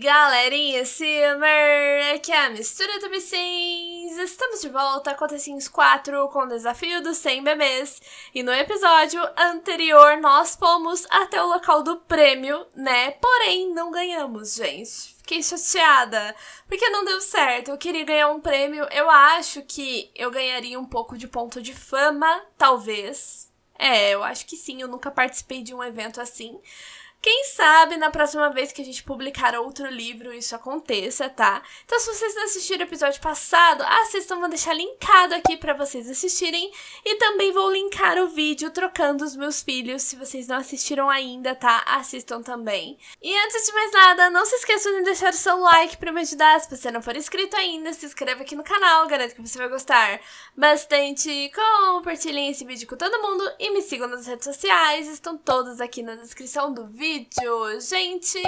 galerinha, simmer, Aqui é a Mistura do Sims! Estamos de volta com The Sims 4 com o desafio dos 100 bebês. E no episódio anterior nós fomos até o local do prêmio, né? Porém, não ganhamos, gente. Fiquei chateada, porque não deu certo. Eu queria ganhar um prêmio. Eu acho que eu ganharia um pouco de ponto de fama, talvez. É, eu acho que sim, eu nunca participei de um evento assim. Quem sabe na próxima vez que a gente publicar outro livro isso aconteça, tá? Então, se vocês não assistiram o episódio passado, assistam, vou deixar linkado aqui para vocês assistirem. E também vou linkar o vídeo trocando os meus filhos. Se vocês não assistiram ainda, tá? Assistam também. E antes de mais nada, não se esqueçam de deixar o seu like pra me ajudar. Se você não for inscrito ainda, se inscreva aqui no canal, garanto que você vai gostar bastante. Compartilhem esse vídeo com todo mundo e me sigam nas redes sociais, estão todas aqui na descrição do vídeo vídeo. Gente,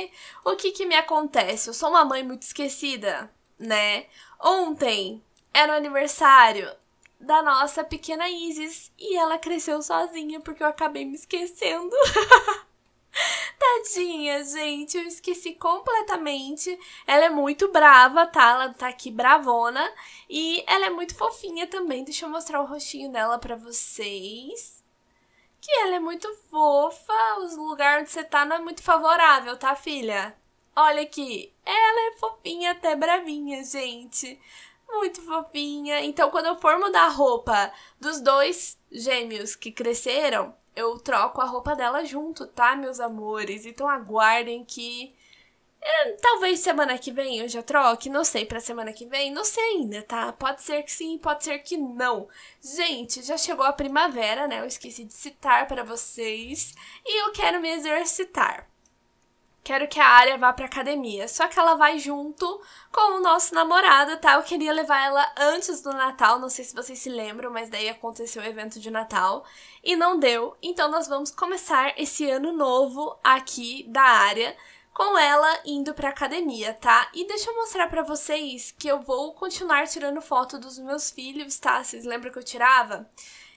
o que que me acontece? Eu sou uma mãe muito esquecida, né? Ontem era o aniversário da nossa pequena Isis e ela cresceu sozinha porque eu acabei me esquecendo. Tadinha, gente, eu esqueci completamente. Ela é muito brava, tá? Ela tá aqui bravona. E ela é muito fofinha também. Deixa eu mostrar o rostinho dela pra vocês que ela é muito fofa, os lugares onde você tá não é muito favorável, tá, filha? Olha aqui, ela é fofinha até bravinha, gente. Muito fofinha. Então, quando eu for mudar a roupa dos dois gêmeos que cresceram, eu troco a roupa dela junto, tá, meus amores? Então aguardem que é, talvez semana que vem eu já troque, não sei, pra semana que vem, não sei ainda, tá? Pode ser que sim, pode ser que não. Gente, já chegou a primavera, né? Eu esqueci de citar para vocês. E eu quero me exercitar. Quero que a área vá pra academia. Só que ela vai junto com o nosso namorado, tá? Eu queria levar ela antes do Natal, não sei se vocês se lembram, mas daí aconteceu o evento de Natal e não deu. Então nós vamos começar esse ano novo aqui da área com ela indo pra academia, tá? E deixa eu mostrar para vocês que eu vou continuar tirando foto dos meus filhos, tá? Vocês lembram que eu tirava?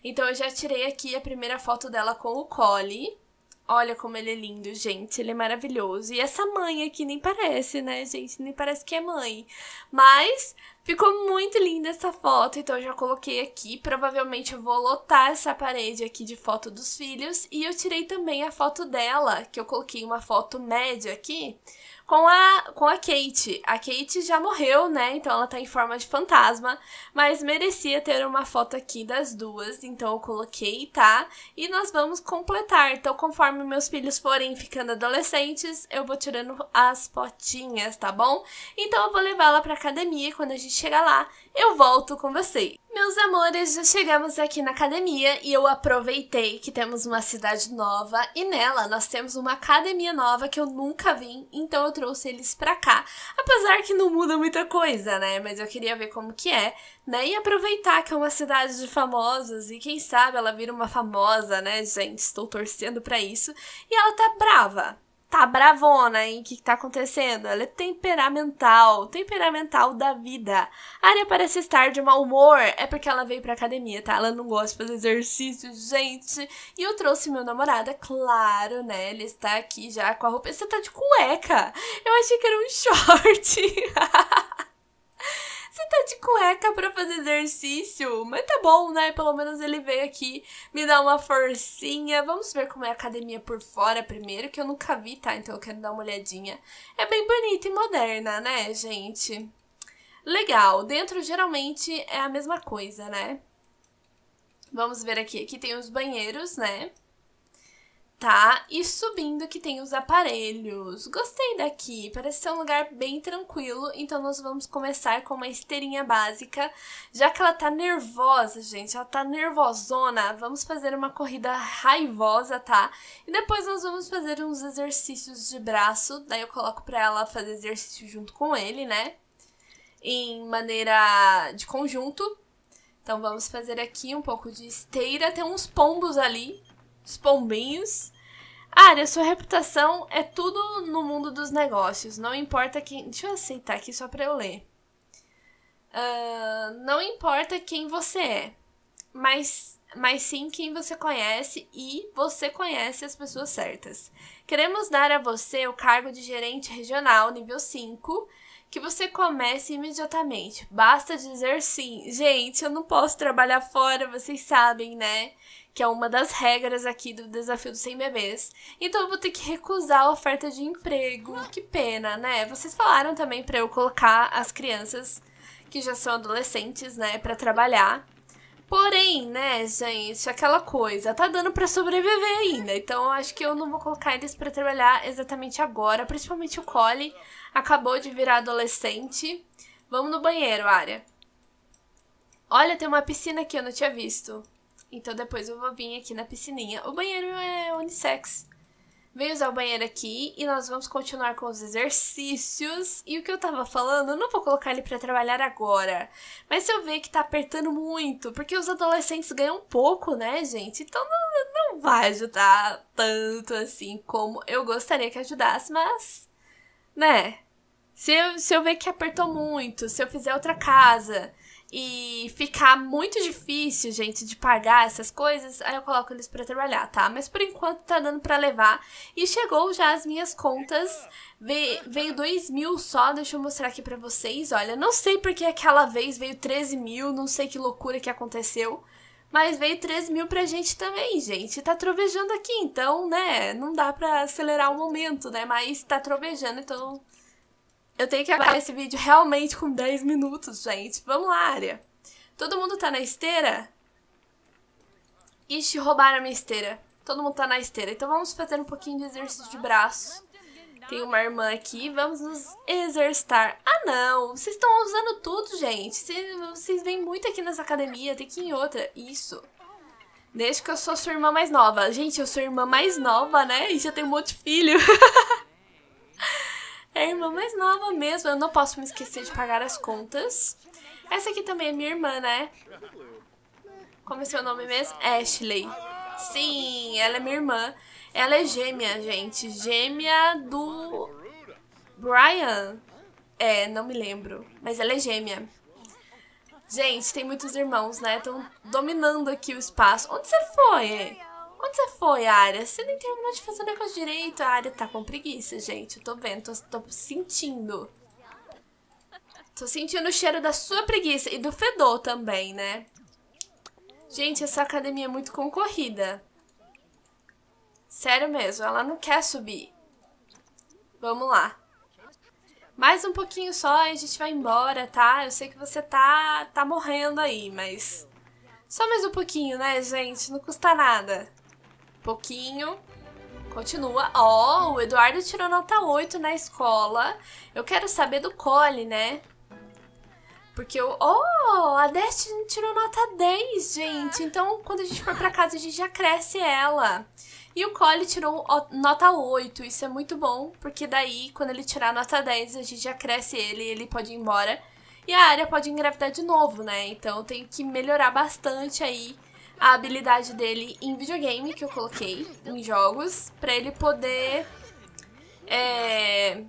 Então eu já tirei aqui a primeira foto dela com o Collie. Olha como ele é lindo, gente. Ele é maravilhoso. E essa mãe aqui nem parece, né, gente? Nem parece que é mãe. Mas ficou muito linda essa foto, então eu já coloquei aqui. Provavelmente eu vou lotar essa parede aqui de foto dos filhos. E eu tirei também a foto dela, que eu coloquei uma foto média aqui com a, com a Kate. A Kate já morreu, né? Então ela tá em forma de fantasma, mas merecia ter uma foto aqui das duas, então eu coloquei, tá? E nós vamos completar. Então, conforme meus filhos forem ficando adolescentes, eu vou tirando as potinhas, tá bom? Então eu vou levá-la pra academia e quando a gente chegar lá, eu volto com vocês. Meus amores, já chegamos aqui na academia e eu aproveitei que temos uma cidade nova e nela nós temos uma academia nova que eu nunca vi então eu trouxe eles pra cá. Apesar que não muda muita coisa, né? Mas eu queria ver como que é, né? E aproveitar que é uma cidade de famosos e quem sabe ela vira uma famosa, né, gente? Estou torcendo pra isso. E ela tá brava, tá bravona, hein? O que, que tá acontecendo? Ela é temperamental, temperamental da vida. A ah, área parece estar de mau humor, é porque ela veio pra academia, tá? Ela não gosta de fazer exercício, gente. E eu trouxe meu namorado, é claro, né? Ele está aqui já com a roupa. Você tá de cueca! Eu achei que era um short. Você tá de cueca pra fazer exercício? Mas tá bom, né? Pelo menos ele veio aqui me dar uma forcinha. Vamos ver como é a academia por fora primeiro, que eu nunca vi, tá? Então eu quero dar uma olhadinha. É bem bonita e moderna, né, gente? Legal. Dentro geralmente é a mesma coisa, né? Vamos ver aqui. Aqui tem os banheiros, né? tá? E subindo que tem os aparelhos. Gostei daqui, parece ser um lugar bem tranquilo, então nós vamos começar com uma esteirinha básica. Já que ela tá nervosa, gente, ela tá nervosona, vamos fazer uma corrida raivosa, tá? E depois nós vamos fazer uns exercícios de braço, daí eu coloco pra ela fazer exercício junto com ele, né? Em maneira de conjunto. Então vamos fazer aqui um pouco de esteira, tem uns pombos ali, os pombinhos. Ari, a sua reputação é tudo no mundo dos negócios. Não importa quem. Deixa eu aceitar aqui só pra eu ler. Uh, não importa quem você é, mas, mas sim quem você conhece e você conhece as pessoas certas. Queremos dar a você o cargo de gerente regional nível 5 que você comece imediatamente. Basta dizer sim. Gente, eu não posso trabalhar fora, vocês sabem, né? Que é uma das regras aqui do desafio dos 100 bebês. Então eu vou ter que recusar a oferta de emprego. Que pena, né? Vocês falaram também para eu colocar as crianças que já são adolescentes, né, para trabalhar. Porém, né, gente, aquela coisa, tá dando para sobreviver ainda. Então, eu acho que eu não vou colocar eles para trabalhar exatamente agora, principalmente o Cole. Acabou de virar adolescente. Vamos no banheiro, área. Olha, tem uma piscina aqui, eu não tinha visto. Então depois eu vou vir aqui na piscininha. O banheiro é unissex. Vem usar o banheiro aqui e nós vamos continuar com os exercícios. E o que eu tava falando, eu não vou colocar ele para trabalhar agora. Mas se eu ver que tá apertando muito, porque os adolescentes ganham pouco, né, gente? Então não, não vai ajudar tanto assim como eu gostaria que ajudasse, mas. né? Se eu, se eu ver que apertou muito, se eu fizer outra casa e ficar muito difícil, gente, de pagar essas coisas, aí eu coloco eles para trabalhar, tá? Mas por enquanto tá dando para levar. E chegou já as minhas contas. Veio, veio 2 mil só, deixa eu mostrar aqui para vocês. Olha, não sei porque aquela vez veio 13 mil, não sei que loucura que aconteceu. Mas veio 13 mil pra gente também, gente. Tá trovejando aqui, então, né? Não dá pra acelerar o momento, né? Mas tá trovejando, então eu tenho que acabar esse vídeo realmente com 10 minutos, gente. Vamos lá, área. Todo mundo tá na esteira? Ixi, roubaram a minha esteira. Todo mundo tá na esteira. Então vamos fazer um pouquinho de exercício de braço. Tem uma irmã aqui, vamos nos exercitar. Ah, não! Vocês estão usando tudo, gente. Vocês, vêm muito aqui nessa academia, tem que ir em outra. Isso. Desde que eu sou sua irmã mais nova. Gente, eu sou irmã mais nova, né? E já tenho um monte de filho. É a irmã mais nova mesmo, eu não posso me esquecer de pagar as contas. Essa aqui também é minha irmã, né? Como é seu nome mesmo? Ashley. Sim, ela é minha irmã. Ela é gêmea, gente. Gêmea do Brian. É, não me lembro. Mas ela é gêmea. Gente, tem muitos irmãos, né? Estão dominando aqui o espaço. Onde você foi? Onde você foi, Arya? Você nem terminou de fazer o negócio direito. A Arya tá com preguiça, gente. Eu tô vendo, tô, tô sentindo. Tô sentindo o cheiro da sua preguiça e do fedor também, né? Gente, essa academia é muito concorrida. Sério mesmo, ela não quer subir. Vamos lá. Mais um pouquinho só e a gente vai embora, tá? Eu sei que você tá, tá morrendo aí, mas... Só mais um pouquinho, né, gente? Não custa nada pouquinho. Continua. Ó, oh, o Eduardo tirou nota 8 na escola. Eu quero saber do Cole, né? Porque eu. Oh, a Destiny tirou nota 10, gente. Então, quando a gente for pra casa, a gente já cresce ela. E o Cole tirou nota 8. Isso é muito bom, porque daí, quando ele tirar nota 10, a gente já cresce ele ele pode ir embora. E a área pode engravidar de novo, né? Então, tem que melhorar bastante aí a habilidade dele em videogame que eu coloquei em jogos para ele poder é,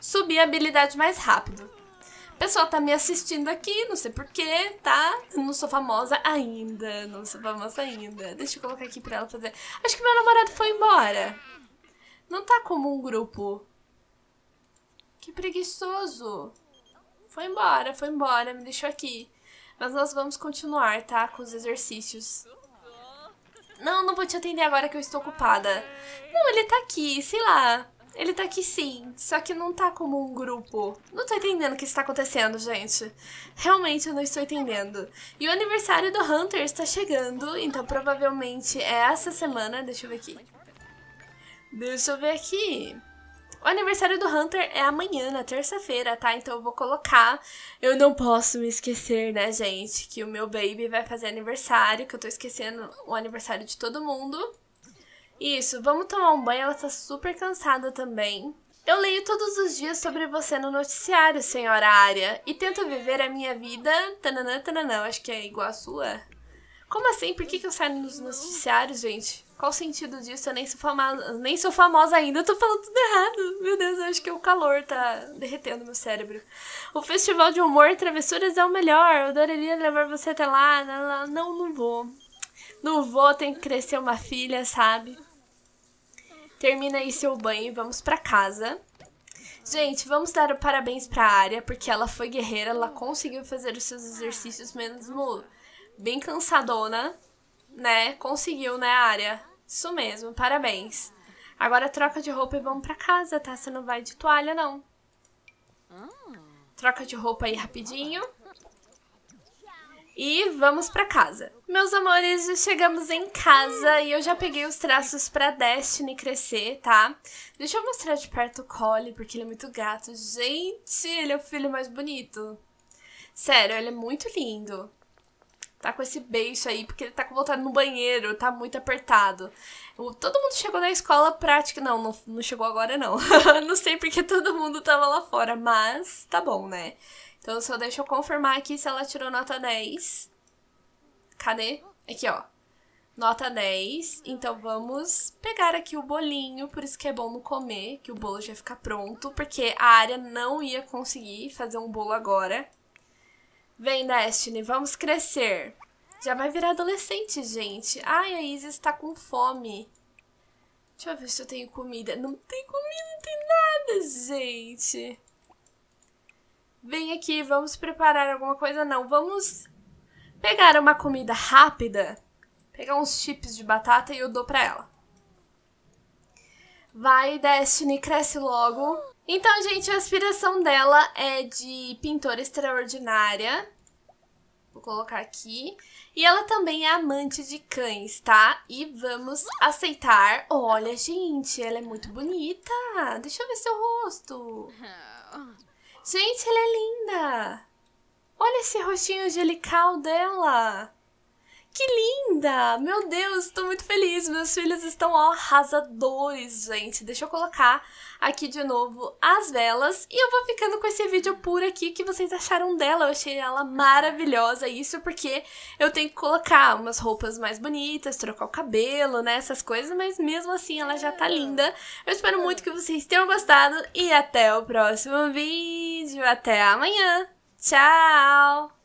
subir a habilidade mais rápido. O pessoal tá me assistindo aqui, não sei porquê, tá? Não sou famosa ainda, não sou famosa ainda. Deixa eu colocar aqui pra ela fazer. Acho que meu namorado foi embora. Não tá como um grupo. Que preguiçoso. Foi embora, foi embora, me deixou aqui. Mas nós vamos continuar, tá? Com os exercícios. Não, não vou te atender agora que eu estou ocupada. Não, ele tá aqui, sei lá. Ele tá aqui sim, só que não tá como um grupo. Não tô entendendo o que está acontecendo, gente. Realmente eu não estou entendendo. E o aniversário do Hunter está chegando, então provavelmente é essa semana. Deixa eu ver aqui. Deixa eu ver aqui. O aniversário do Hunter é amanhã, na terça-feira, tá? Então eu vou colocar. Eu não posso me esquecer, né, gente, que o meu baby vai fazer aniversário, que eu tô esquecendo o aniversário de todo mundo. Isso, vamos tomar um banho, ela tá super cansada também. Eu leio todos os dias sobre você no noticiário, senhora Área, e tento viver a minha vida. Tananã, tananã, acho que é igual a sua. Como assim? Por que, que eu saio nos noticiários, gente? Qual o sentido disso? Eu nem sou famosa, nem sou famosa ainda, eu tô falando tudo errado. Meu Deus, eu acho que o calor tá derretendo meu cérebro. O festival de humor e travessuras é o melhor. Eu adoraria levar você até lá. Não, não vou. Não vou, tem que crescer uma filha, sabe? Termina aí seu banho e vamos para casa. Gente, vamos dar parabéns pra área, porque ela foi guerreira, ela conseguiu fazer os seus exercícios mesmo bem cansadona, né? Conseguiu, né, área? Isso mesmo, parabéns. Agora troca de roupa e é vamos para casa, tá? Você não vai de toalha, não. Troca de roupa aí rapidinho. E vamos para casa. Meus amores, chegamos em casa e eu já peguei os traços para Destiny crescer, tá? Deixa eu mostrar de perto o Collie, porque ele é muito gato. Gente, ele é o filho mais bonito. Sério, ele é muito lindo tá com esse beijo aí, porque ele tá com vontade no banheiro, tá muito apertado. todo mundo chegou na escola prática. Não, não, não chegou agora, não. não sei porque todo mundo tava lá fora, mas tá bom, né? Então só deixa eu confirmar aqui se ela tirou nota 10. Cadê? Aqui, ó. Nota 10. Então vamos pegar aqui o bolinho, por isso que é bom não comer, que o bolo já fica pronto, porque a área não ia conseguir fazer um bolo agora. Vem, Destiny, vamos crescer. Já vai virar adolescente, gente. Ai, a Isa está com fome. Deixa eu ver se eu tenho comida. Não tem comida, não tem nada, gente. Vem aqui, vamos preparar alguma coisa. Não, vamos pegar uma comida rápida. Pegar uns chips de batata e eu dou pra ela. Vai, Destiny, cresce logo. Então, gente, a aspiração dela é de pintora extraordinária. Vou colocar aqui. E ela também é amante de cães, tá? E vamos aceitar. Olha, gente, ela é muito bonita. Deixa eu ver seu rosto. Gente, ela é linda. Olha esse rostinho angelical dela. Que linda! Meu Deus, estou muito feliz. Meus filhos estão ó, arrasadores, gente. Deixa eu colocar aqui de novo as velas. E eu vou ficando com esse vídeo por aqui. O que vocês acharam dela? Eu achei ela maravilhosa. Isso porque eu tenho que colocar umas roupas mais bonitas, trocar o cabelo, né? Essas coisas. Mas mesmo assim, ela já tá linda. Eu espero muito que vocês tenham gostado. E até o próximo vídeo. Até amanhã. Tchau!